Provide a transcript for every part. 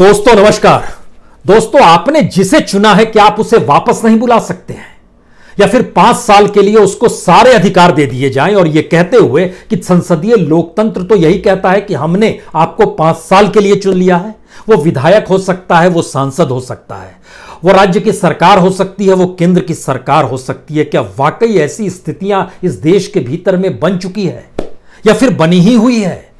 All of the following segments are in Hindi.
दोस्तों नमस्कार दोस्तों आपने जिसे चुना है क्या आप उसे वापस नहीं बुला सकते हैं या फिर पांच साल के लिए उसको सारे अधिकार दे दिए जाएं और यह कहते हुए कि संसदीय लोकतंत्र तो यही कहता है कि हमने आपको पांच साल के लिए चुन लिया है वो विधायक हो सकता है वो सांसद हो सकता है वो राज्य की सरकार हो सकती है वो केंद्र की सरकार हो सकती है क्या वाकई ऐसी स्थितियां इस देश के भीतर में बन चुकी है या फिर बनी ही हुई है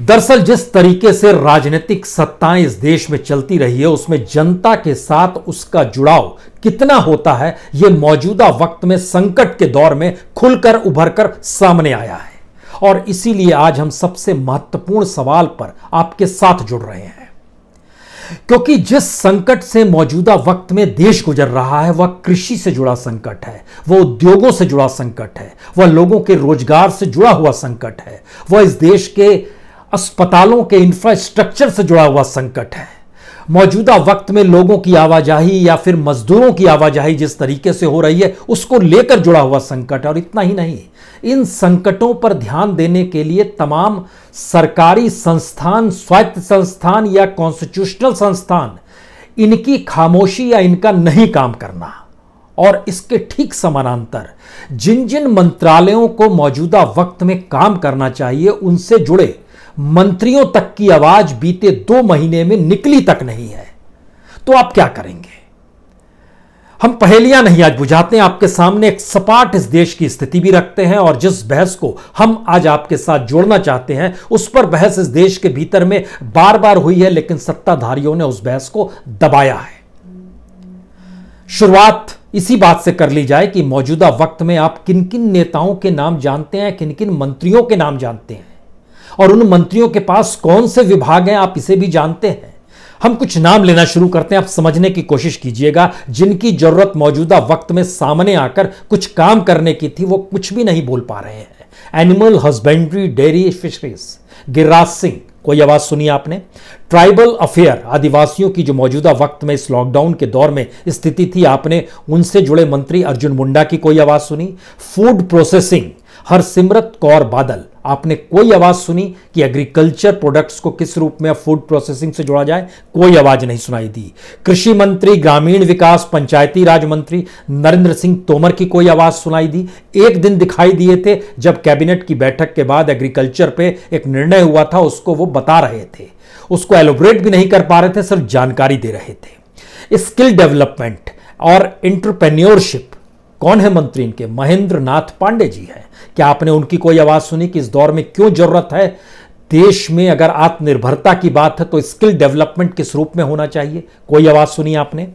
दरअसल जिस तरीके से राजनीतिक सत्ताएं इस देश में चलती रही है उसमें जनता के साथ उसका जुड़ाव कितना होता है यह मौजूदा वक्त में संकट के दौर में खुलकर उभर कर सामने आया है और इसीलिए आज हम सबसे महत्वपूर्ण सवाल पर आपके साथ जुड़ रहे हैं क्योंकि जिस संकट से मौजूदा वक्त में देश गुजर रहा है वह कृषि से जुड़ा संकट है वह उद्योगों से जुड़ा संकट है वह लोगों के रोजगार से जुड़ा हुआ संकट है वह इस देश के अस्पतालों के इंफ्रास्ट्रक्चर से जुड़ा हुआ संकट है मौजूदा वक्त में लोगों की आवाजाही या फिर मजदूरों की आवाजाही जिस तरीके से हो रही है उसको लेकर जुड़ा हुआ संकट और इतना ही नहीं इन संकटों पर ध्यान देने के लिए तमाम सरकारी संस्थान स्वायत्त संस्थान या कॉन्स्टिट्यूशनल संस्थान इनकी खामोशी या इनका नहीं काम करना और इसके ठीक समानांतर जिन जिन मंत्रालयों को मौजूदा वक्त में काम करना चाहिए उनसे जुड़े मंत्रियों तक की आवाज बीते दो महीने में निकली तक नहीं है तो आप क्या करेंगे हम पहेलियां नहीं आज बुझाते हैं आपके सामने एक सपाट इस देश की स्थिति भी रखते हैं और जिस बहस को हम आज आपके साथ जोड़ना चाहते हैं उस पर बहस इस देश के भीतर में बार बार हुई है लेकिन सत्ताधारियों ने उस बहस को दबाया है शुरुआत इसी बात से कर ली जाए कि मौजूदा वक्त में आप किन किन नेताओं के नाम जानते हैं किन किन मंत्रियों के नाम जानते हैं और उन मंत्रियों के पास कौन से विभाग हैं आप इसे भी जानते हैं हम कुछ नाम लेना शुरू करते हैं आप समझने की कोशिश कीजिएगा जिनकी जरूरत मौजूदा वक्त में सामने आकर कुछ काम करने की थी वो कुछ भी नहीं बोल पा रहे हैं animal husbandry dairy fisheries Giriraj Singh कोई आवाज सुनी आपने ट्राइबल अफेयर आदिवासियों की जो मौजूदा वक्त में इस लॉकडाउन के दौर में स्थिति थी आपने उनसे जुड़े मंत्री अर्जुन मुंडा की कोई आवाज सुनी फूड प्रोसेसिंग हरसिमरत कौर बादल आपने कोई आवाज़ सुनी कि एग्रीकल्चर प्रोडक्ट्स को किस रूप में फूड प्रोसेसिंग से जोड़ा जाए कोई आवाज़ नहीं सुनाई दी कृषि मंत्री ग्रामीण विकास पंचायती राज मंत्री नरेंद्र सिंह तोमर की कोई आवाज़ सुनाई दी एक दिन दिखाई दिए थे जब कैबिनेट की बैठक के बाद एग्रीकल्चर पे एक निर्णय हुआ था उसको वो बता रहे थे उसको एलोब्रेट भी नहीं कर पा रहे थे सिर्फ जानकारी दे रहे थे स्किल डेवलपमेंट और इंटरप्रेन्योरशिप कौन है मंत्री इनके महेंद्र नाथ पांडे जी हैं क्या आपने उनकी कोई आवाज़ सुनी कि इस दौर में क्यों जरूरत है देश में अगर आत्मनिर्भरता की बात है तो स्किल डेवलपमेंट किस रूप में होना चाहिए कोई आवाज़ सुनी आपने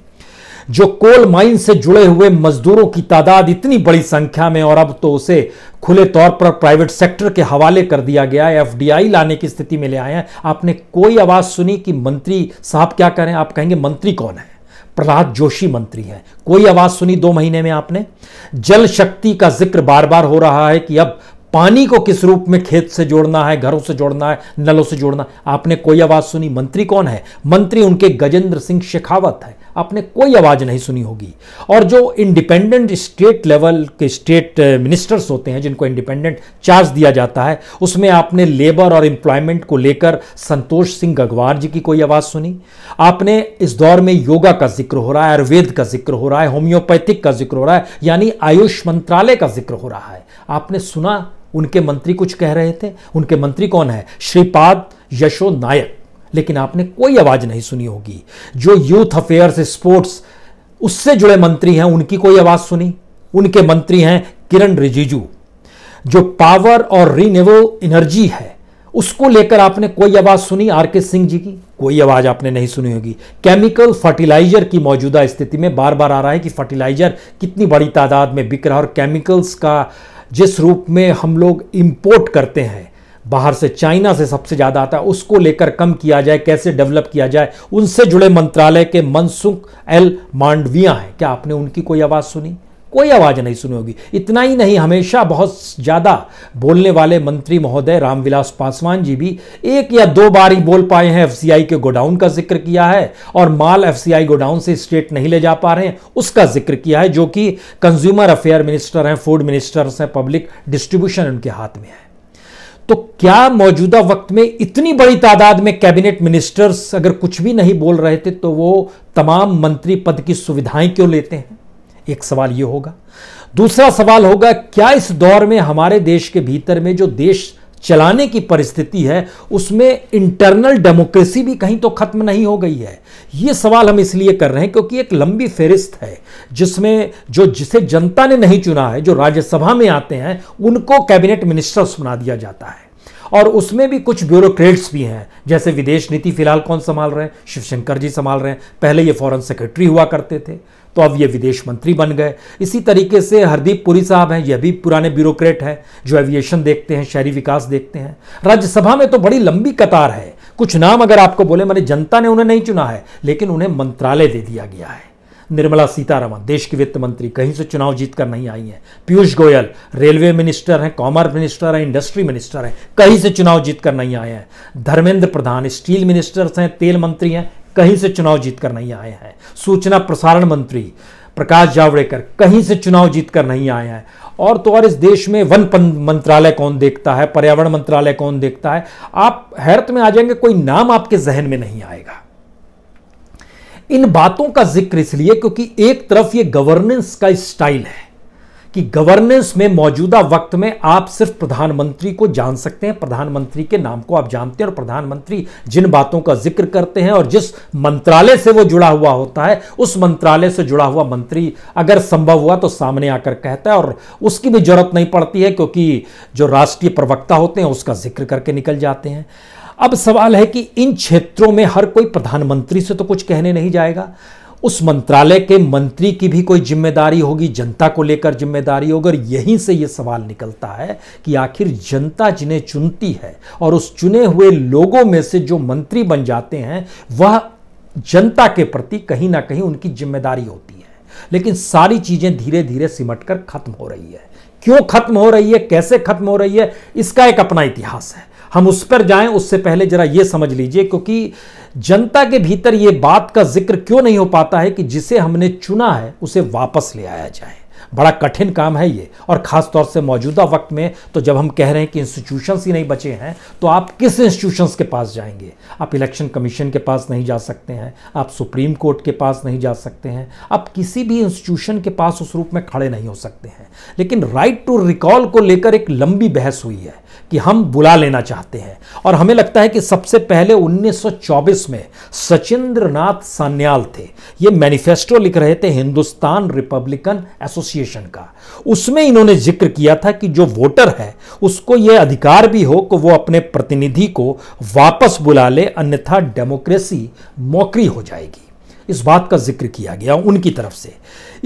जो कोल माइन से जुड़े हुए मजदूरों की तादाद इतनी बड़ी संख्या में और अब तो उसे खुले तौर पर प्राइवेट सेक्टर के हवाले कर दिया गया है एफडीआई लाने की स्थिति में ले आए हैं आपने कोई आवाज़ सुनी कि मंत्री साहब क्या करें आप कहेंगे मंत्री कौन है प्रहलाद जोशी मंत्री हैं कोई आवाज़ सुनी दो महीने में आपने जल शक्ति का जिक्र बार बार हो रहा है कि अब पानी को किस रूप में खेत से जोड़ना है घरों से जोड़ना है नलों से जोड़ना आपने कोई आवाज़ सुनी मंत्री कौन है मंत्री उनके गजेंद्र सिंह शेखावत है आपने कोई आवाज़ नहीं सुनी होगी और जो इंडिपेंडेंट स्टेट लेवल के स्टेट मिनिस्टर्स uh, होते हैं जिनको इंडिपेंडेंट चार्ज दिया जाता है उसमें आपने लेबर और एम्प्लॉयमेंट को लेकर संतोष सिंह गगवार जी की कोई आवाज़ सुनी आपने इस दौर में योगा का जिक्र हो रहा है आयुर्वेद का जिक्र हो रहा है होम्योपैथिक का जिक्र हो रहा है यानी आयुष मंत्रालय का जिक्र हो रहा है आपने सुना उनके मंत्री कुछ कह रहे थे उनके मंत्री कौन है श्रीपाद यशो नायक लेकिन आपने कोई आवाज़ नहीं सुनी होगी जो यूथ अफेयर्स स्पोर्ट्स उससे जुड़े मंत्री हैं उनकी कोई आवाज़ सुनी उनके मंत्री हैं किरण रिजिजू जो पावर और रीनेबल एनर्जी है उसको लेकर आपने कोई आवाज़ सुनी आर के सिंह जी की कोई आवाज़ आपने नहीं सुनी होगी केमिकल फर्टिलाइजर की मौजूदा स्थिति में बार बार आ रहा है कि फर्टिलाइजर कितनी बड़ी तादाद में बिक रहा है और केमिकल्स का जिस रूप में हम लोग इंपोर्ट करते हैं बाहर से चाइना से सबसे ज़्यादा आता है उसको लेकर कम किया जाए कैसे डेवलप किया जाए उनसे जुड़े मंत्रालय के मनसुख एल मांडविया हैं क्या आपने उनकी कोई आवाज़ सुनी कोई आवाज़ नहीं सुनी होगी इतना ही नहीं हमेशा बहुत ज़्यादा बोलने वाले मंत्री महोदय रामविलास पासवान जी भी एक या दो बार ही बोल पाए हैं एफसीआई के गोडाउन का जिक्र किया है और माल एफसीआई गोडाउन से स्टेट नहीं ले जा पा रहे हैं उसका जिक्र किया है जो कि कंज्यूमर अफेयर मिनिस्टर हैं फूड मिनिस्टर्स हैं पब्लिक डिस्ट्रीब्यूशन उनके हाथ में है तो क्या मौजूदा वक्त में इतनी बड़ी तादाद में कैबिनेट मिनिस्टर्स अगर कुछ भी नहीं बोल रहे थे तो वो तमाम मंत्री पद की सुविधाएं क्यों लेते हैं एक सवाल ये होगा दूसरा सवाल होगा क्या इस दौर में हमारे देश के भीतर में जो देश चलाने की परिस्थिति है उसमें इंटरनल डेमोक्रेसी भी कहीं तो खत्म नहीं हो गई है ये सवाल हम इसलिए कर रहे हैं क्योंकि एक लंबी फहरिस्त है जिसमें जो जिसे जनता ने नहीं चुना है जो राज्यसभा में आते हैं उनको कैबिनेट मिनिस्टर्स बना दिया जाता है और उसमें भी कुछ ब्यूरोक्रेट्स भी हैं जैसे विदेश नीति फिलहाल कौन संभाल रहे हैं शिवशंकर जी संभाल रहे हैं पहले ये फॉरेन सेक्रेटरी हुआ करते थे तो अब ये विदेश मंत्री बन गए इसी तरीके से हरदीप पुरी साहब हैं ये भी पुराने ब्यूरोक्रेट हैं जो एविएशन देखते हैं शहरी विकास देखते हैं राज्यसभा में तो बड़ी लंबी कतार है कुछ नाम अगर आपको बोले मैंने जनता ने उन्हें नहीं चुना है लेकिन उन्हें मंत्रालय दे दिया गया है निर्मला सीतारमण देश की वित्त मंत्री कहीं से चुनाव जीत कर नहीं आई हैं पीयूष गोयल रेलवे मिनिस्टर हैं कॉमर्स मिनिस्टर हैं इंडस्ट्री मिनिस्टर हैं कहीं से चुनाव जीत कर नहीं आए हैं धर्मेंद्र प्रधान स्टील मिनिस्टर्स हैं तेल मंत्री हैं कहीं से चुनाव जीत कर नहीं आए हैं सूचना प्रसारण मंत्री प्रकाश जावड़ेकर कहीं से चुनाव जीत कर नहीं आए हैं और तो और इस देश में वन मंत्रालय कौन देखता है पर्यावरण मंत्रालय कौन देखता है आप हैरत में आ जाएंगे कोई नाम आपके जहन में नहीं आएगा इन बातों का जिक्र इसलिए क्योंकि एक तरफ ये गवर्नेंस का स्टाइल है कि गवर्नेंस में मौजूदा वक्त में आप सिर्फ प्रधानमंत्री को जान सकते हैं प्रधानमंत्री के नाम को आप जानते हैं और प्रधानमंत्री जिन बातों का जिक्र करते हैं और जिस मंत्रालय से वो जुड़ा हुआ होता है उस मंत्रालय से जुड़ा हुआ मंत्री अगर संभव हुआ तो सामने आकर कहता है और उसकी भी जरूरत नहीं पड़ती है क्योंकि जो राष्ट्रीय प्रवक्ता होते हैं उसका जिक्र करके निकल जाते हैं अब सवाल है कि इन क्षेत्रों में हर कोई प्रधानमंत्री से तो कुछ कहने नहीं जाएगा उस मंत्रालय के मंत्री की भी कोई जिम्मेदारी होगी जनता को लेकर जिम्मेदारी होगी और यहीं से यह सवाल निकलता है कि आखिर जनता जिन्हें चुनती है और उस चुने हुए लोगों में से जो मंत्री बन जाते हैं वह जनता के प्रति कहीं ना कहीं उनकी जिम्मेदारी होती है लेकिन सारी चीज़ें धीरे धीरे सिमट खत्म हो रही है क्यों खत्म हो रही है कैसे खत्म हो रही है इसका एक अपना इतिहास है हम उस पर जाएं उससे पहले जरा यह समझ लीजिए क्योंकि जनता के भीतर यह बात का जिक्र क्यों नहीं हो पाता है कि जिसे हमने चुना है उसे वापस ले आया जाए बड़ा कठिन काम है ये और ख़ास तौर से मौजूदा वक्त में तो जब हम कह रहे हैं कि इंस्टीट्यूशंस ही नहीं बचे हैं तो आप किस इंस्टीट्यूशंस के पास जाएंगे आप इलेक्शन कमीशन के पास नहीं जा सकते हैं आप सुप्रीम कोर्ट के पास नहीं जा सकते हैं आप किसी भी इंस्टीट्यूशन के पास उस रूप में खड़े नहीं हो सकते हैं लेकिन राइट टू रिकॉल को लेकर एक लंबी बहस हुई है कि हम बुला लेना चाहते हैं और हमें लगता है कि सबसे पहले 1924 में सचिंद्र नाथ सान्याल थे ये मैनिफेस्टो लिख रहे थे हिंदुस्तान रिपब्लिकन एसोसिएशन का उसमें इन्होंने जिक्र किया था कि जो वोटर है उसको ये अधिकार भी हो कि वो अपने प्रतिनिधि को वापस बुला ले अन्यथा डेमोक्रेसी मौकरी हो जाएगी इस बात का जिक्र किया गया उनकी तरफ से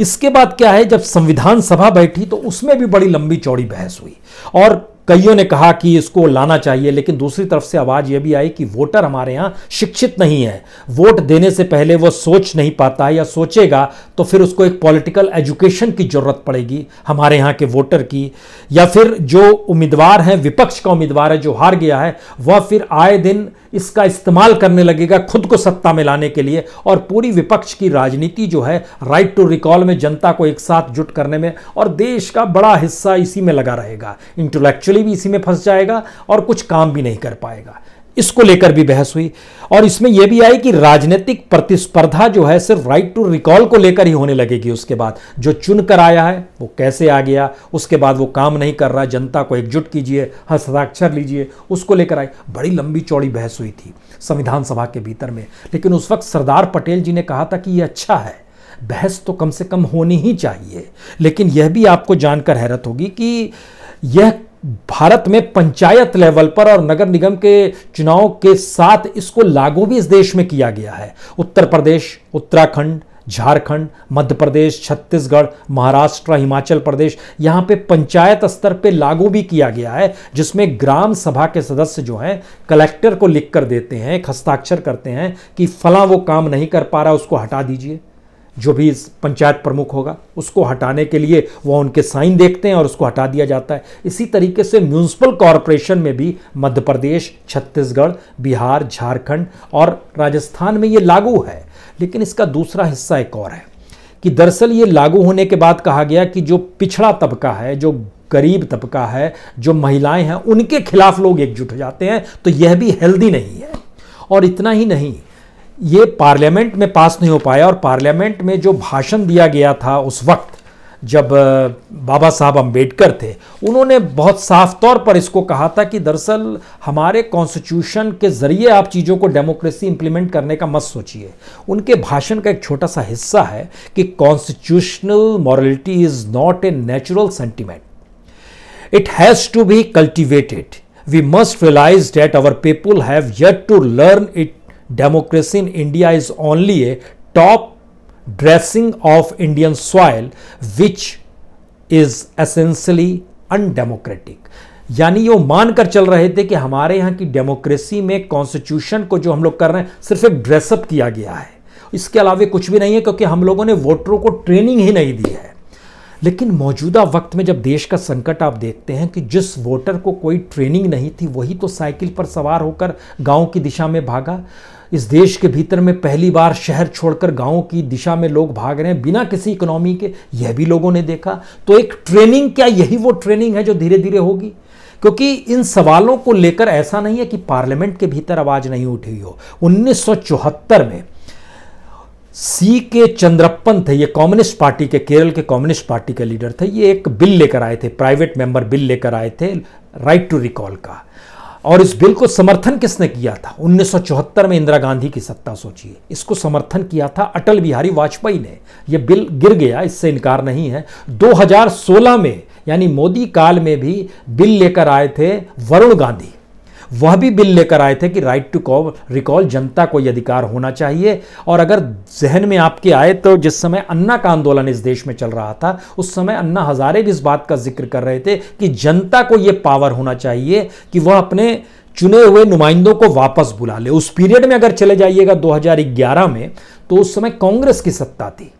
इसके बाद क्या है जब संविधान सभा बैठी तो उसमें भी बड़ी लंबी चौड़ी बहस हुई और कईयों ने कहा कि इसको लाना चाहिए लेकिन दूसरी तरफ से आवाज़ यह भी आई कि वोटर हमारे यहाँ शिक्षित नहीं है वोट देने से पहले वो सोच नहीं पाता या सोचेगा तो फिर उसको एक पॉलिटिकल एजुकेशन की ज़रूरत पड़ेगी हमारे यहाँ के वोटर की या फिर जो उम्मीदवार हैं विपक्ष का उम्मीदवार है जो हार गया है वह फिर आए दिन इसका इस्तेमाल करने लगेगा खुद को सत्ता में लाने के लिए और पूरी विपक्ष की राजनीति जो है राइट टू रिकॉल में जनता को एक साथ जुट करने में और देश का बड़ा हिस्सा इसी में लगा रहेगा इंटेलेक्चुअल एक्चुअली भी इसी में फंस जाएगा और कुछ काम भी नहीं कर पाएगा इसको लेकर भी बहस हुई और इसमें यह भी आई कि राजनीतिक प्रतिस्पर्धा जो है सिर्फ राइट टू रिकॉल को लेकर ही होने लगेगी उसके बाद जो चुन कर आया है वो कैसे आ गया उसके बाद वो काम नहीं कर रहा जनता को एकजुट कीजिए हस्ताक्षर लीजिए उसको लेकर आई बड़ी लंबी चौड़ी बहस हुई थी संविधान सभा के भीतर में लेकिन उस वक्त सरदार पटेल जी ने कहा था कि ये अच्छा है बहस तो कम से कम होनी ही चाहिए लेकिन यह भी आपको जानकर हैरत होगी कि यह भारत में पंचायत लेवल पर और नगर निगम के चुनाव के साथ इसको लागू भी इस देश में किया गया है उत्तर प्रदेश उत्तराखंड झारखंड मध्य प्रदेश छत्तीसगढ़ महाराष्ट्र हिमाचल प्रदेश यहाँ पे पंचायत स्तर पे लागू भी किया गया है जिसमें ग्राम सभा के सदस्य जो हैं कलेक्टर को लिख कर देते हैं हस्ताक्षर करते हैं कि फला वो काम नहीं कर पा रहा उसको हटा दीजिए जो भी पंचायत प्रमुख होगा उसको हटाने के लिए वह उनके साइन देखते हैं और उसको हटा दिया जाता है इसी तरीके से म्यूनसिपल कॉरपोरेशन में भी मध्य प्रदेश छत्तीसगढ़ बिहार झारखंड और राजस्थान में ये लागू है लेकिन इसका दूसरा हिस्सा एक और है कि दरअसल ये लागू होने के बाद कहा गया कि जो पिछड़ा तबका है जो गरीब तबका है जो महिलाएं हैं उनके खिलाफ लोग एकजुट हो जाते हैं तो यह भी हेल्दी नहीं है और इतना ही नहीं ये पार्लियामेंट में पास नहीं हो पाया और पार्लियामेंट में जो भाषण दिया गया था उस वक्त जब बाबा साहब अंबेडकर थे उन्होंने बहुत साफ तौर पर इसको कहा था कि दरअसल हमारे कॉन्स्टिट्यूशन के ज़रिए आप चीज़ों को डेमोक्रेसी इंप्लीमेंट करने का मत सोचिए उनके भाषण का एक छोटा सा हिस्सा है कि constitutional morality is not a natural sentiment it has to be cultivated we must realize that our people have yet to learn it democracy in India is only a top dressing of Indian soil which is essentially undemocratic यानी वो मानकर चल रहे थे कि हमारे यहाँ की डेमोक्रेसी में कॉन्स्टिट्यूशन को जो हम लोग कर रहे हैं सिर्फ एक ड्रेसअप किया गया है इसके अलावा कुछ भी नहीं है क्योंकि हम लोगों ने वोटरों को ट्रेनिंग ही नहीं दी है लेकिन मौजूदा वक्त में जब देश का संकट आप देखते हैं कि जिस वोटर को कोई ट्रेनिंग नहीं थी वही तो साइकिल पर सवार होकर गांव की दिशा में भागा इस देश के भीतर में पहली बार शहर छोड़कर गांवों की दिशा में लोग भाग रहे हैं बिना किसी इकोनॉमी के यह भी लोगों ने देखा तो एक ट्रेनिंग क्या यही वो ट्रेनिंग है जो धीरे धीरे होगी क्योंकि इन सवालों को लेकर ऐसा नहीं है कि पार्लियामेंट के भीतर आवाज़ नहीं उठी हो उन्नीस में सी के चंद्रप्पन थे ये कम्युनिस्ट पार्टी के केरल के कम्युनिस्ट पार्टी के लीडर थे ये एक बिल लेकर आए थे प्राइवेट मेंबर बिल लेकर आए थे राइट टू रिकॉल का और इस बिल को समर्थन किसने किया था 1974 में इंदिरा गांधी की सत्ता सोचिए इसको समर्थन किया था अटल बिहारी वाजपेयी ने यह बिल गिर गया इससे इनकार नहीं है 2016 में यानी मोदी काल में भी बिल लेकर आए थे वरुण गांधी वह भी बिल लेकर आए थे कि राइट टू कॉल रिकॉल जनता को यह अधिकार होना चाहिए और अगर जहन में आपके आए तो जिस समय अन्ना का आंदोलन इस देश में चल रहा था उस समय अन्ना हजारे भी इस बात का जिक्र कर रहे थे कि जनता को यह पावर होना चाहिए कि वह अपने चुने हुए नुमाइंदों को वापस बुला ले उस पीरियड में अगर चले जाइएगा 2011 में तो उस समय कांग्रेस की सत्ता थी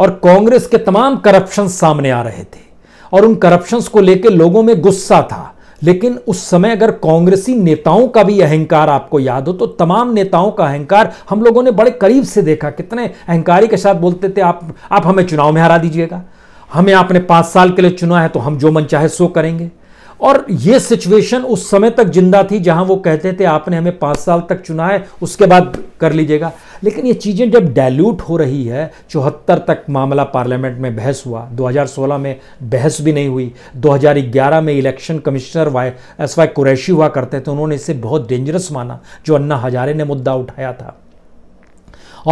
और कांग्रेस के तमाम करप्शन सामने आ रहे थे और उन करप्शंस को लेकर लोगों में गुस्सा था लेकिन उस समय अगर कांग्रेसी नेताओं का भी अहंकार आपको याद हो तो तमाम नेताओं का अहंकार हम लोगों ने बड़े करीब से देखा कितने अहंकारी के साथ बोलते थे आप आप हमें चुनाव में हरा दीजिएगा हमें आपने पांच साल के लिए चुना है तो हम जो मन चाहे सो करेंगे और ये सिचुएशन उस समय तक जिंदा थी जहां वो कहते थे आपने हमें पाँच साल तक चुना है उसके बाद कर लीजिएगा लेकिन ये चीज़ें जब डायल्यूट हो रही है चौहत्तर तक मामला पार्लियामेंट में बहस हुआ 2016 में बहस भी नहीं हुई 2011 में election commissioner Y S Y Qureshi हुआ करते थे उन्होंने इसे बहुत डेंजरस माना जो अन्ना हजारे ने मुद्दा उठाया था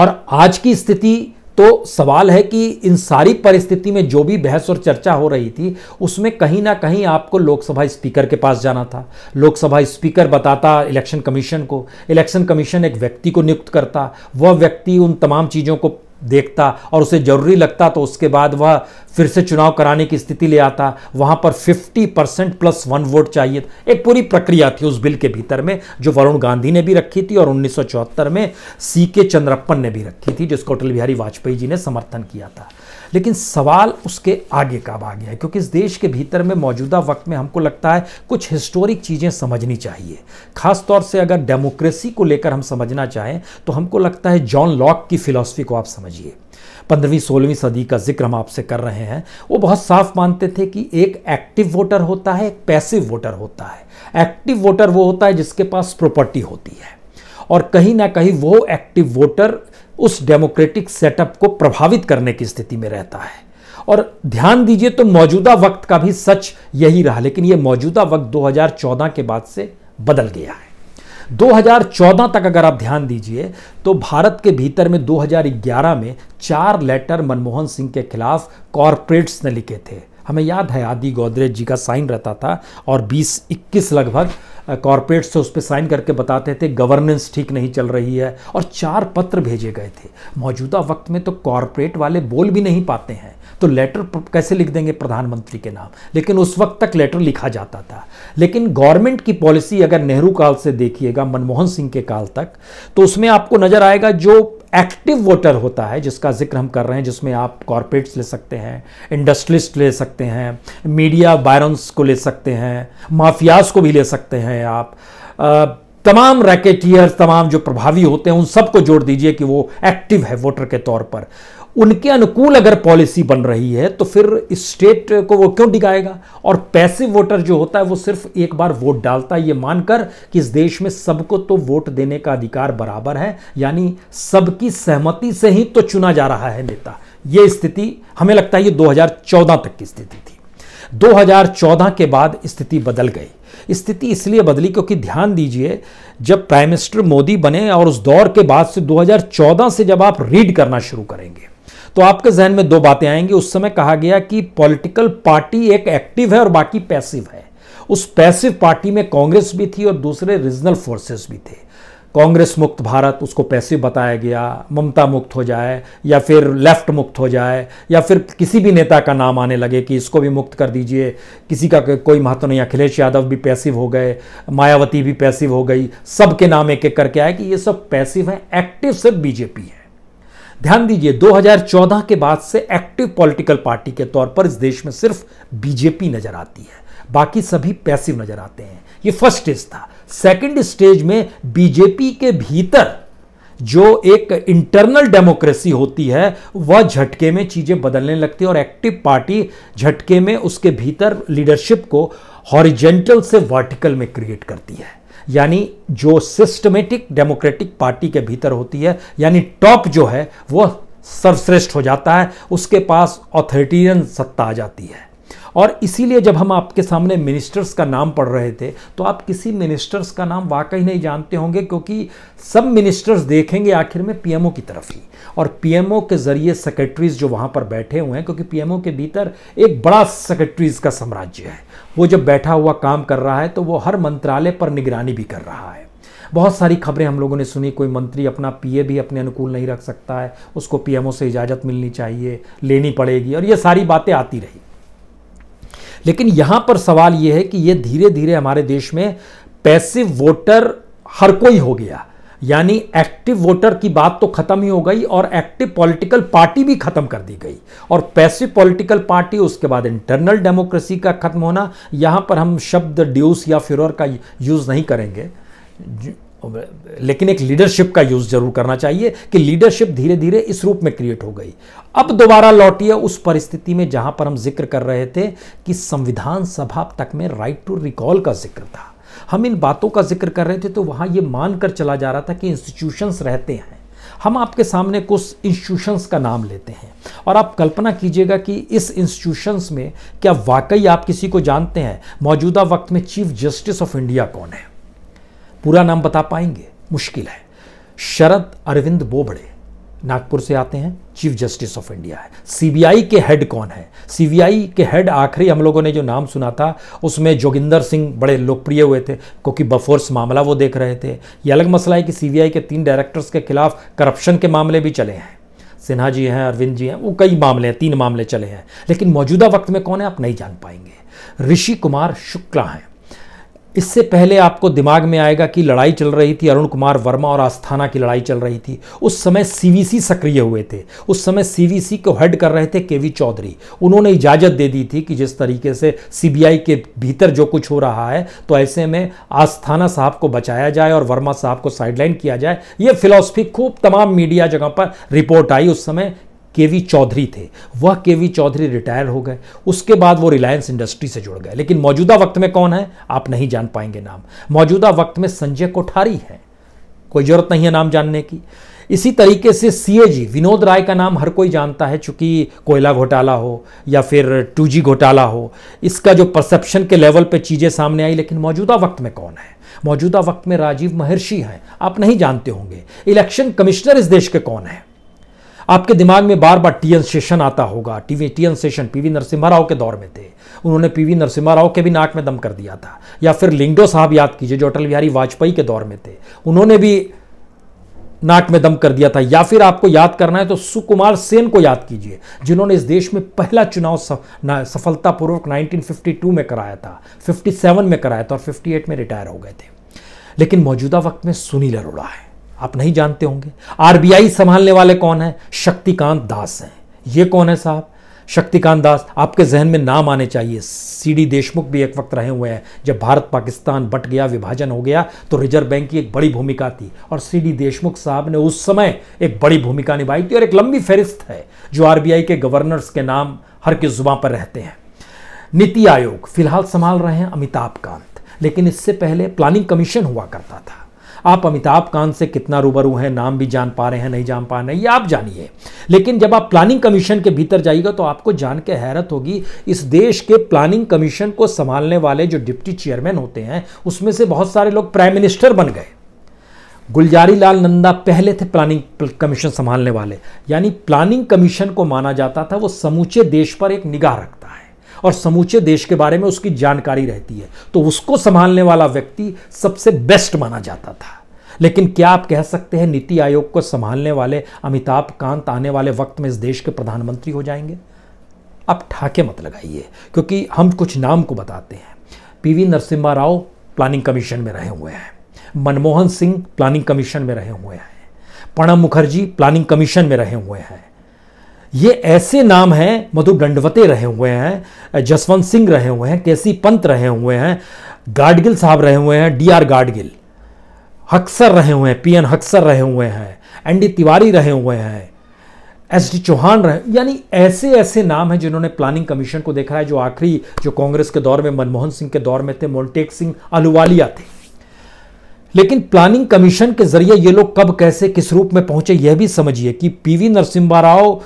और आज की स्थिति तो सवाल है कि इन सारी परिस्थिति में जो भी बहस और चर्चा हो रही थी उसमें कहीं ना कहीं आपको लोकसभा स्पीकर के पास जाना था लोकसभा स्पीकर बताता इलेक्शन कमीशन को इलेक्शन कमीशन एक व्यक्ति को नियुक्त करता वह व्यक्ति उन तमाम चीज़ों को देखता और उसे ज़रूरी लगता तो उसके बाद वह फिर से चुनाव कराने की स्थिति ले आता वहाँ पर 50 परसेंट प्लस वन वोट चाहिए एक पूरी प्रक्रिया थी उस बिल के भीतर में जो वरुण गांधी ने भी रखी थी और उन्नीस में सी के चंद्रप्पन ने भी रखी थी जिसको अटल बिहारी वाजपेयी जी ने समर्थन किया था लेकिन सवाल उसके आगे कब आ गया है क्योंकि इस देश के भीतर में मौजूदा वक्त में हमको लगता है कुछ हिस्टोरिक चीज़ें समझनी चाहिए खासतौर से अगर डेमोक्रेसी को लेकर हम समझना चाहें तो हमको लगता है जॉन लॉक की फ़िलासफ़ी को आप समझिए पंद्रहवीं सोलहवीं सदी का जिक्र हम आपसे कर रहे हैं वो बहुत साफ मानते थे कि एक एक्टिव वोटर होता है एक पैसिव वोटर होता है एक्टिव वोटर वो होता है जिसके पास प्रॉपर्टी होती है और कहीं ना कहीं वो एक्टिव वोटर उस डेमोक्रेटिक सेटअप को प्रभावित करने की स्थिति में रहता है और ध्यान दीजिए तो मौजूदा वक्त का भी सच यही रहा लेकिन यह मौजूदा वक्त 2014 के बाद से बदल गया है 2014 तक अगर आप ध्यान दीजिए तो भारत के भीतर में 2011 में चार लेटर मनमोहन सिंह के खिलाफ कॉरपोरेट्स ने लिखे थे हमें याद है आदि गोदरेज जी का साइन रहता था और 20 21 लगभग कॉरपोरेट्स से उस पर साइन करके बताते थे गवर्नेंस ठीक नहीं चल रही है और चार पत्र भेजे गए थे मौजूदा वक्त में तो कॉरपोरेट वाले बोल भी नहीं पाते हैं तो लेटर कैसे लिख देंगे प्रधानमंत्री के नाम लेकिन उस वक्त तक लेटर लिखा जाता था लेकिन गवर्नमेंट की पॉलिसी अगर नेहरू काल से देखिएगा मनमोहन सिंह के काल तक तो उसमें आपको नज़र आएगा जो एक्टिव वोटर होता है जिसका जिक्र हम कर रहे हैं जिसमें आप कॉरपोरेट्स ले सकते हैं इंडस्ट्रिस्ट ले सकते हैं मीडिया बायरन्स को ले सकते हैं माफियाज को भी ले सकते हैं आप आ, तमाम रैकेटियर्स तमाम जो प्रभावी होते हैं उन सबको जोड़ दीजिए कि वो एक्टिव है वोटर के तौर पर उनके अनुकूल अगर पॉलिसी बन रही है तो फिर इस स्टेट को वो क्यों डिगाएगा और पैसिव वोटर जो होता है वो सिर्फ एक बार वोट डालता है ये मानकर कि इस देश में सबको तो वोट देने का अधिकार बराबर है यानी सबकी सहमति से ही तो चुना जा रहा है नेता ये स्थिति हमें लगता है ये 2014 तक की स्थिति थी 2014 के बाद स्थिति बदल गई स्थिति इसलिए बदली क्योंकि ध्यान दीजिए जब प्राइम मिनिस्टर मोदी बने और उस दौर के बाद से 2014 से जब आप रीड करना शुरू करेंगे तो आपके जहन में दो बातें आएंगी उस समय कहा गया कि पॉलिटिकल पार्टी एक एक्टिव है और बाकी पैसिव है उस पैसिव पार्टी में कांग्रेस भी थी और दूसरे रीजनल फोर्सेस भी थे कांग्रेस मुक्त भारत उसको पैसिव बताया गया ममता मुक्त हो जाए या फिर लेफ्ट मुक्त हो जाए या फिर किसी भी नेता का नाम आने लगे कि इसको भी मुक्त कर दीजिए किसी का कोई महत्व नहीं अखिलेश यादव भी पैसिव हो गए मायावती भी पैसिव हो गई सबके नाम एक एक करके आए कि ये सब पैसिव है एक्टिव सिर्फ बीजेपी है ध्यान दीजिए 2014 के बाद से एक्टिव पॉलिटिकल पार्टी के तौर पर इस देश में सिर्फ बीजेपी नजर आती है बाकी सभी पैसिव नजर आते हैं ये फर्स्ट स्टेज था सेकंड स्टेज में बीजेपी के भीतर जो एक इंटरनल डेमोक्रेसी होती है वह झटके में चीज़ें बदलने लगती है और एक्टिव पार्टी झटके में उसके भीतर लीडरशिप को हॉरिजेंटल से वर्टिकल में क्रिएट करती है यानी जो सिस्टमेटिक डेमोक्रेटिक पार्टी के भीतर होती है यानी टॉप जो है वह सर्वश्रेष्ठ हो जाता है उसके पास ऑथोरिटेरियन सत्ता आ जाती है और इसीलिए जब हम आपके सामने मिनिस्टर्स का नाम पढ़ रहे थे तो आप किसी मिनिस्टर्स का नाम वाकई नहीं जानते होंगे क्योंकि सब मिनिस्टर्स देखेंगे आखिर में पीएमओ की तरफ ही और पीएमओ के ज़रिए सेक्रेटरीज जो वहाँ पर बैठे हुए हैं क्योंकि पीएमओ के भीतर एक बड़ा सेक्रेटरीज का साम्राज्य है वो जब बैठा हुआ काम कर रहा है तो वो हर मंत्रालय पर निगरानी भी कर रहा है बहुत सारी खबरें हम लोगों ने सुनी कोई मंत्री अपना पीए भी अपने अनुकूल नहीं रख सकता है उसको पीएमओ से इजाज़त मिलनी चाहिए लेनी पड़ेगी और ये सारी बातें आती रही लेकिन यहाँ पर सवाल ये है कि ये धीरे धीरे हमारे देश में पैसिव वोटर हर कोई हो गया यानी एक्टिव वोटर की बात तो खत्म ही हो गई और एक्टिव पॉलिटिकल पार्टी भी खत्म कर दी गई और पैसिव पॉलिटिकल पार्टी उसके बाद इंटरनल डेमोक्रेसी का खत्म होना यहाँ पर हम शब्द ड्यूस या फिर का यूज़ नहीं करेंगे लेकिन एक लीडरशिप का यूज़ जरूर करना चाहिए कि लीडरशिप धीरे धीरे इस रूप में क्रिएट हो गई अब दोबारा लौटिए उस परिस्थिति में जहां पर हम जिक्र कर रहे थे कि संविधान सभा तक में राइट टू रिकॉल का जिक्र था हम इन बातों का जिक्र कर रहे थे तो वहां ये मानकर चला जा रहा था कि इंस्टीट्यूशंस रहते हैं हम आपके सामने कुछ इंस्टीट्यूशंस का नाम लेते हैं और आप कल्पना कीजिएगा कि इस इंस्टीट्यूशंस में क्या वाकई आप किसी को जानते हैं मौजूदा वक्त में चीफ जस्टिस ऑफ इंडिया कौन है पूरा नाम बता पाएंगे मुश्किल है शरद अरविंद बोबड़े नागपुर से आते हैं चीफ जस्टिस ऑफ इंडिया है सीबीआई के हेड कौन है सीबीआई के हेड आखिरी हम लोगों ने जो नाम सुना था उसमें जोगिंदर सिंह बड़े लोकप्रिय हुए थे क्योंकि बफोर्स मामला वो देख रहे थे ये अलग मसला है कि सीबीआई के तीन डायरेक्टर्स के खिलाफ करप्शन के मामले भी चले हैं सिन्हा जी हैं अरविंद जी हैं वो कई मामले हैं तीन मामले चले हैं लेकिन मौजूदा वक्त में कौन है आप नहीं जान पाएंगे ऋषि कुमार शुक्ला हैं इससे पहले आपको दिमाग में आएगा कि लड़ाई चल रही थी अरुण कुमार वर्मा और आस्थाना की लड़ाई चल रही थी उस समय सीवीसी सक्रिय हुए थे उस समय सीवीसी को हेड कर रहे थे केवी चौधरी उन्होंने इजाज़त दे दी थी कि जिस तरीके से सीबीआई के भीतर जो कुछ हो रहा है तो ऐसे में आस्थाना साहब को बचाया जाए और वर्मा साहब को साइडलाइन किया जाए ये फिलोसफी खूब तमाम मीडिया जगह पर रिपोर्ट आई उस समय के वी चौधरी थे वह के वी चौधरी रिटायर हो गए उसके बाद वो रिलायंस इंडस्ट्री से जुड़ गए लेकिन मौजूदा वक्त में कौन है आप नहीं जान पाएंगे नाम मौजूदा वक्त में संजय कोठारी है कोई जरूरत नहीं है नाम जानने की इसी तरीके से जी विनोद राय का नाम हर कोई जानता है चूंकि कोयला घोटाला हो या फिर टू घोटाला हो इसका जो परसेप्शन के लेवल पे चीज़ें सामने आई लेकिन मौजूदा वक्त में कौन है मौजूदा वक्त में राजीव महर्षि हैं आप नहीं जानते होंगे इलेक्शन कमिश्नर इस देश के कौन है आपके दिमाग में बार बार टी सेशन आता होगा TV T N Seshan PV Narasimha Rao के दौर में थे उन्होंने पीवी नरसिम्हा राव के भी नाक में दम कर दिया था या फिर लिंगडो साहब याद कीजिए जो अटल बिहारी वाजपेयी के दौर में थे उन्होंने भी नाक में दम कर दिया था या फिर आपको याद करना है तो सुकुमार सेन को याद कीजिए जिन्होंने इस देश में पहला चुनाव सफलतापूर्वक 1952 में कराया था 57 में कराया था और 58 में रिटायर हो गए थे लेकिन मौजूदा वक्त में सुनील अरोड़ा है आप नहीं जानते होंगे आरबीआई संभालने वाले कौन है शक्तिकांत दास हैं ये कौन है साहब शक्तिकांत दास आपके जहन में नाम आने चाहिए सीडी देशमुख भी एक वक्त रहे हुए हैं जब भारत पाकिस्तान बट गया विभाजन हो गया तो रिजर्व बैंक की एक बड़ी भूमिका थी और सीडी देशमुख साहब ने उस समय एक बड़ी भूमिका निभाई थी और एक लंबी फहरिस्त है जो आरबीआई के गवर्नर्स के नाम हर के जुबा पर रहते हैं नीति आयोग फिलहाल संभाल रहे हैं अमिताभ कांत लेकिन इससे पहले प्लानिंग कमीशन हुआ करता था आप अमिताभ कांत से कितना रूबरू हैं नाम भी जान पा रहे हैं नहीं जान पा रहे हैं ये आप जानिए लेकिन जब आप प्लानिंग कमीशन के भीतर जाइएगा तो आपको जान के हैरत होगी इस देश के प्लानिंग कमीशन को संभालने वाले जो डिप्टी चेयरमैन होते हैं उसमें से बहुत सारे लोग प्राइम मिनिस्टर बन गए गुलजारी लाल नंदा पहले थे प्लानिंग कमीशन संभालने वाले यानी प्लानिंग कमीशन को माना जाता था वो समूचे देश पर एक निगाह रखता और समूचे देश के बारे में उसकी जानकारी रहती है तो उसको संभालने वाला व्यक्ति सबसे बेस्ट माना जाता था लेकिन क्या आप कह सकते हैं नीति आयोग को संभालने वाले अमिताभ कांत आने वाले वक्त में इस देश के प्रधानमंत्री हो जाएंगे आप ठाके मत लगाइए क्योंकि हम कुछ नाम को बताते हैं PV Narasimha Rao planning commission में रहे हुए हैं मनमोहन सिंह प्लानिंग कमीशन में रहे हुए हैं प्रणब मुखर्जी प्लानिंग कमीशन में रहे हुए हैं ये ऐसे नाम हैं मधु दंडवते रहे हुए हैं जसवंत सिंह रहे हुए हैं केसी पंत रहे हुए हैं गाडगिल साहब रहे हुए हैं डी आर गाडगिल हक्सर रहे हुए हैं पी एन हक्सर रहे हुए हैं एन डी तिवारी रहे हुए हैं एस डी चौहान रहे यानी ऐसे ऐसे नाम हैं जिन्होंने प्लानिंग कमीशन को देखा है जो आखिरी जो कांग्रेस के दौर में मनमोहन सिंह के दौर में थे मोन्टेक सिंह अलुवालिया थे लेकिन प्लानिंग कमीशन के जरिए ये लोग कब कैसे किस रूप में पहुंचे यह भी समझिए कि PV Narasimha Rao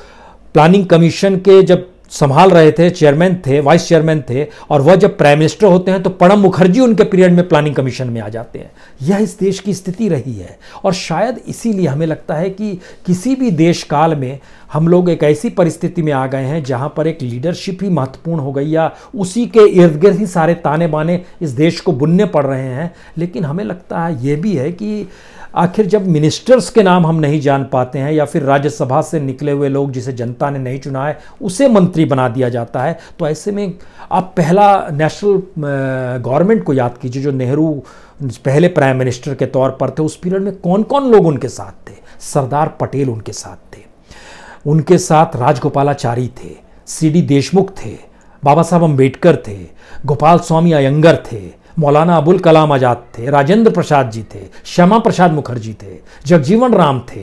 planning commission के जब संभाल रहे थे चेयरमैन थे वाइस चेयरमैन थे और वह जब प्राइम मिनिस्टर होते हैं तो प्रणब मुखर्जी उनके पीरियड में प्लानिंग कमीशन में आ जाते हैं यह इस देश की स्थिति रही है और शायद इसीलिए हमें लगता है कि किसी भी देश काल में हम लोग एक ऐसी परिस्थिति में आ गए हैं जहां पर एक लीडरशिप ही महत्वपूर्ण हो गई या उसी के इर्द गिर्द ही सारे ताने बाने इस देश को बुनने पड़ रहे हैं लेकिन हमें लगता है यह भी है कि आखिर जब मिनिस्टर्स के नाम हम नहीं जान पाते हैं या फिर राज्यसभा से निकले हुए लोग जिसे जनता ने नहीं चुना है उसे मंत्री बना दिया जाता है तो ऐसे में आप पहला नेशनल गवर्नमेंट को याद कीजिए जो नेहरू पहले प्राइम मिनिस्टर के तौर पर थे उस पीरियड में कौन कौन लोग उनके साथ थे सरदार पटेल उनके साथ थे उनके साथ राजगोपालाचारी थे सी डी देशमुख थे बाबा साहब अम्बेडकर थे गोपाल स्वामी अयंगर थे मौलाना अबुल कलाम आज़ाद थे राजेंद्र प्रसाद जी थे श्यामा प्रसाद मुखर्जी थे जगजीवन राम थे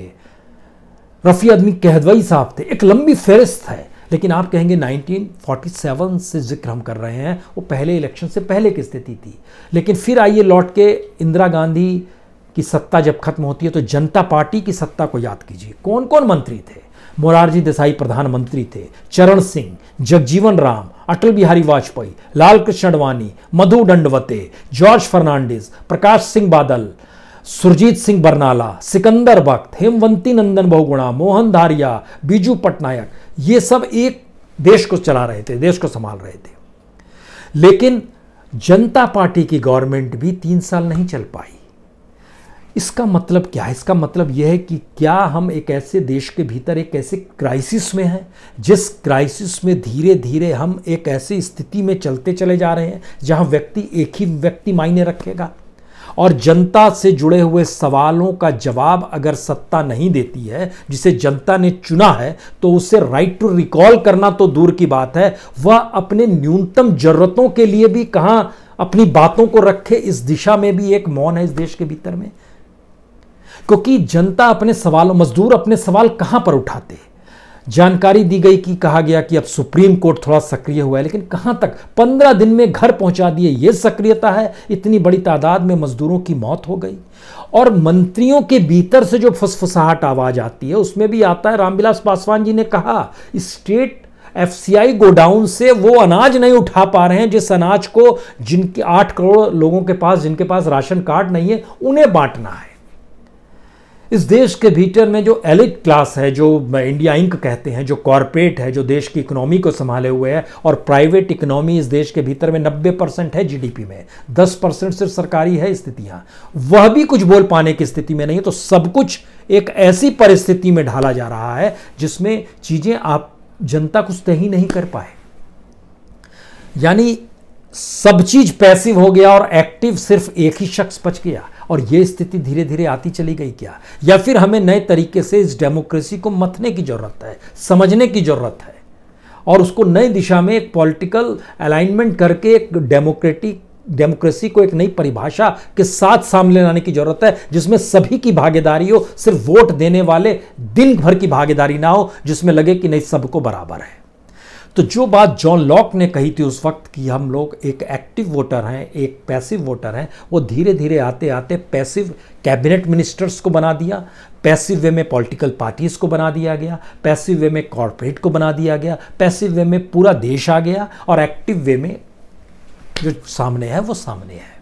रफ़ी अदमी कहदवई साहब थे एक लंबी फहरिस्त है लेकिन आप कहेंगे 1947 से जिक्र हम कर रहे हैं वो पहले इलेक्शन से पहले की स्थिति थी लेकिन फिर आइए लौट के इंदिरा गांधी की सत्ता जब खत्म होती है तो जनता पार्टी की सत्ता को याद कीजिए कौन कौन मंत्री थे मोरारजी देसाई प्रधानमंत्री थे चरण सिंह जगजीवन राम अटल बिहारी वाजपेयी लाल कृष्ण अडवाणी मधु दंडवते जॉर्ज फर्नांडिस प्रकाश सिंह बादल सुरजीत सिंह बरनाला सिकंदर बख्त हेमवंती नंदन बहुगुणा मोहन धारिया बीजू पटनायक ये सब एक देश को चला रहे थे देश को संभाल रहे थे लेकिन जनता पार्टी की गवर्नमेंट भी तीन साल नहीं चल पाई इसका मतलब क्या है इसका मतलब यह है कि क्या हम एक ऐसे देश के भीतर एक ऐसे क्राइसिस में हैं जिस क्राइसिस में धीरे धीरे हम एक ऐसी स्थिति में चलते चले जा रहे हैं जहां व्यक्ति एक ही व्यक्ति मायने रखेगा और जनता से जुड़े हुए सवालों का जवाब अगर सत्ता नहीं देती है जिसे जनता ने चुना है तो उसे राइट टू रिकॉल करना तो दूर की बात है वह अपने न्यूनतम जरूरतों के लिए भी कहाँ अपनी बातों को रखे इस दिशा में भी एक मौन है इस देश के भीतर में क्योंकि जनता अपने सवाल मजदूर अपने सवाल कहाँ पर उठाते हैं जानकारी दी गई कि कहा गया कि अब सुप्रीम कोर्ट थोड़ा सक्रिय हुआ है लेकिन कहाँ तक पंद्रह दिन में घर पहुंचा दिए ये सक्रियता है इतनी बड़ी तादाद में मजदूरों की मौत हो गई और मंत्रियों के भीतर से जो फुसफुसाहट आवाज़ आती है उसमें भी आता है रामविलास पासवान जी ने कहा स्टेट एफसीआई गोडाउन से वो अनाज नहीं उठा पा रहे हैं जिस अनाज को जिनके आठ करोड़ लोगों के पास जिनके पास राशन कार्ड नहीं है उन्हें बांटना है इस देश के भीतर में जो एलिट क्लास है जो इंडिया इंक कहते हैं जो कॉरपोरेट है जो देश की इकोनॉमी को संभाले हुए है और प्राइवेट इकोनॉमी इस देश के भीतर में 90 परसेंट है जीडीपी में 10 परसेंट सिर्फ सरकारी है स्थितियां वह भी कुछ बोल पाने की स्थिति में नहीं है तो सब कुछ एक ऐसी परिस्थिति में ढाला जा रहा है जिसमें चीज़ें आप जनता कुछ तय नहीं कर पाए यानी सब चीज पैसिव हो गया और एक्टिव सिर्फ एक ही शख्स बच गया और ये स्थिति धीरे धीरे आती चली गई क्या या फिर हमें नए तरीके से इस डेमोक्रेसी को मथने की ज़रूरत है समझने की ज़रूरत है और उसको नई दिशा में एक पॉलिटिकल अलाइनमेंट करके एक डेमोक्रेटिक डेमोक्रेसी को एक नई परिभाषा के साथ सामने लाने की जरूरत है जिसमें सभी की भागीदारी हो सिर्फ वोट देने वाले दिन भर की भागीदारी ना हो जिसमें लगे कि नहीं सबको बराबर है तो जो बात जॉन लॉक ने कही थी उस वक्त कि हम लोग एक एक्टिव वोटर हैं एक पैसिव वोटर हैं वो धीरे धीरे आते आते पैसिव कैबिनेट मिनिस्टर्स को बना दिया पैसिव वे में पॉलिटिकल पार्टीज को बना दिया गया पैसिव वे में कॉरपोरेट को बना दिया गया पैसिव वे में पूरा देश आ गया और एक्टिव वे में जो सामने है वो सामने है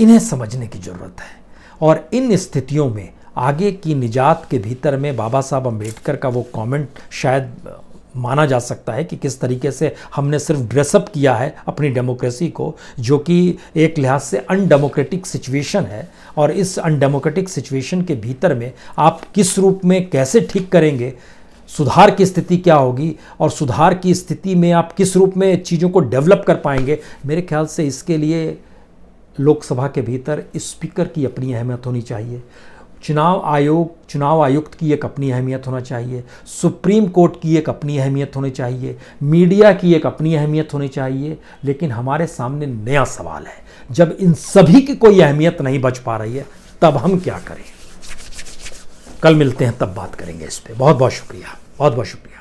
इन्हें समझने की ज़रूरत है और इन स्थितियों में आगे की निजात के भीतर में बाबा साहब अम्बेडकर का वो कमेंट शायद माना जा सकता है कि किस तरीके से हमने सिर्फ ड्रेसअप किया है अपनी डेमोक्रेसी को जो कि एक लिहाज से अनडेमोक्रेटिक सिचुएशन है और इस अनडेमोक्रेटिक सिचुएशन के भीतर में आप किस रूप में कैसे ठीक करेंगे सुधार की स्थिति क्या होगी और सुधार की स्थिति में आप किस रूप में चीज़ों को डेवलप कर पाएंगे मेरे ख्याल से इसके लिए लोकसभा के भीतर स्पीकर की अपनी अहमियत होनी चाहिए चुनाव आयोग चुनाव आयुक्त की एक अपनी अहमियत होना चाहिए सुप्रीम कोर्ट की एक अपनी अहमियत होनी चाहिए मीडिया की एक अपनी अहमियत होनी चाहिए लेकिन हमारे सामने नया सवाल है जब इन सभी की कोई अहमियत नहीं बच पा रही है तब हम क्या करें कल मिलते हैं तब बात करेंगे इस पर बहुत बहुत शुक्रिया बहुत बहुत शुक्रिया